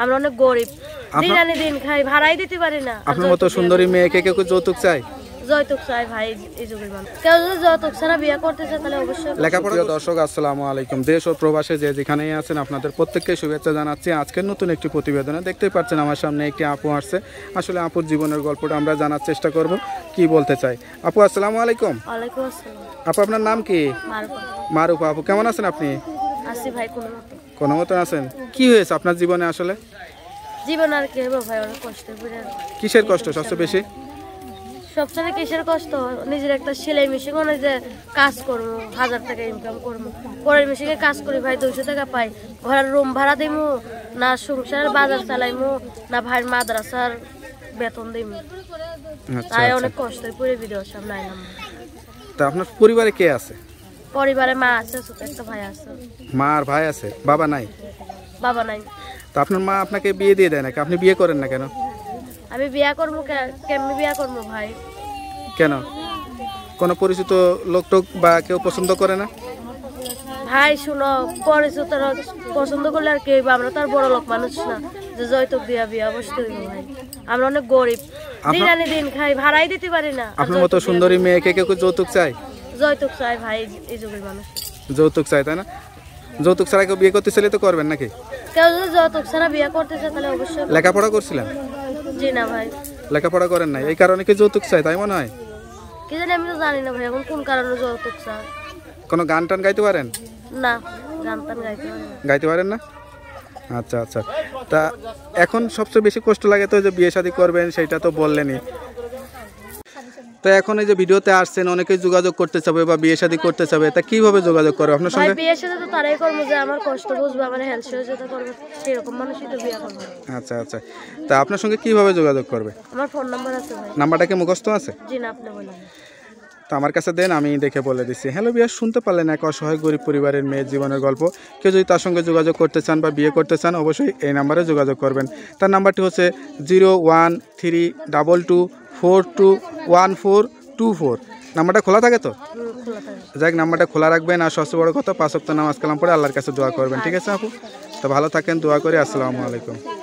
আমরা অনেক গরিব দিন দিন খাই ভাড়াই দিতে পারি না আপনার মতো সুন্দরী মেয়েকে কেউ যৌতুক চাই দর্শক আসসালামু আলাইকুম দেশ ও প্রবাসে যেখানেই আছেন আপনাদের প্রত্যেককে শুভেচ্ছা জানাচ্ছি আজকের নতুন একটি প্রতিবেদনে দেখতেই পাচ্ছেন আমার সামনে একটি আপু আসছে আসলে আপুর জীবনের গল্পটা আমরা জানার চেষ্টা করব কি বলতে চাই আপু আসসালামু আলাইকুম আপু আপনার নাম কি মারুফা আপু কেমন আছেন আপনি কোন মতো আছেন কি হয়েছে আপনার জীবনে আসলে জীবন আর কি হবে ভাই অনেক কষ্ট কিসের কষ্ট সবচেয়ে বেশি সবচেয়ে কিসের কষ্ট নিজের একটা সেলাই মেশিন ওখানে যে কাজ করব হাজার টাকা ইনকাম করব পরের মেশিনে কাজ করি ভাই 200 টাকা পাই ঘরের রুম ভাড়া দিমু না সংসার বাজার চালাইমু না ভাই মাদ্রাসার বেতন দিমু আচ্ছা, তাই আচ্ছা। অনেক কষ্ট পরে ভিডিও সামনে আইলাম তা আপনার পরিবারে কে আছে পরিবারে মা আছে ছোট ভাই আছে মা আর ভাই আছে বাবা নাই বাবা নাই তো আপনার মা আপনাকে বিয়ে দিয়ে দেয় নাকি আপনি বিয়ে করেন না কেন আমি বিয়ে কেমনি বিয়ে ভাই কেন পরিচিত লোক টোক বা কেউ পছন্দ করে না ভাই শুনো পরিচিত পছন্দ করলে আর কেউ আমরা তো আর বড় লোক মানুষ না যে যৌতুক দিয়া বিয়া অবশ্যই ভাই আমরা অনেক গরিব দিন আনি দিন খাই ভাড়াই দিতে পারি না আপনার মতো সুন্দরী মেয়েকে কেউ যৌতুক চাই যৌতুক চাই ভাই এই যুগের মানুষ যৌতুক তাই না যৌতুক ছাড়া কেউ বিয়ে করতে চাইলে তো করবেন নাকি কেউ যদি যৌতুক ছাড়া বিয়ে করতে চায় তাহলে অবশ্যই লেখাপড়া করছিলেন জি না ভাই লেখাপড়া করেন নাই এই কারণে কি যৌতুক চাই তাই মনে হয় কি জানি আমি তো জানি না ভাই এখন কোন কারণে যৌতুক কোনো গান টান গাইতে পারেন না গান টান গাইতে পারেন গাইতে পারেন না আচ্ছা আচ্ছা তা এখন সবচেয়ে বেশি কষ্ট লাগে তো যে বিয়ে শাদী করবেন সেটা তো বললেনি তো এখন এই যে ভিডিওতে আসছেন অনেকে যোগাযোগ করতে চাবে বা বিয়ে শাদী করতে চাবে তা কিভাবে যোগাযোগ করবে আপনার সঙ্গে বিয়ে শাদী তো তারাই করবে যে আমার কষ্ট বুঝবে আমার হেল্প সহযোগিতা করবে সেরকম মানুষই তো বিয়ে করবে আচ্ছা আচ্ছা তা আপনার সঙ্গে কিভাবে যোগাযোগ করবে আমার ফোন নাম্বার আছে ভাই নাম্বারটা কি মুখস্থ আছে জি না আপনি বলেন তো আমার কাছে দেন আমি দেখে বলে দিচ্ছি হ্যালো বিয়ার শুনতে পারলেন এক অসহায় গরিব পরিবারের মেয়ের জীবনের গল্প কেউ যদি তার সঙ্গে যোগাযোগ করতে চান বা বিয়ে করতে চান অবশ্যই এই নাম্বারে যোগাযোগ করবেন তার নাম্বারটি হচ্ছে zero one three double two four two one four two four নাম্বারটা খোলা থাকে তো যাই নাম্বারটা খোলা রাখবেন আর সবচেয়ে বড় কথা পাঁচ সপ্তাহ নামাজ কালাম পরে আল্লাহর কাছে দোয়া করবেন ঠিক আছে আপু তো ভালো থাকেন দোয়া করি আসসালামু আলাইকুম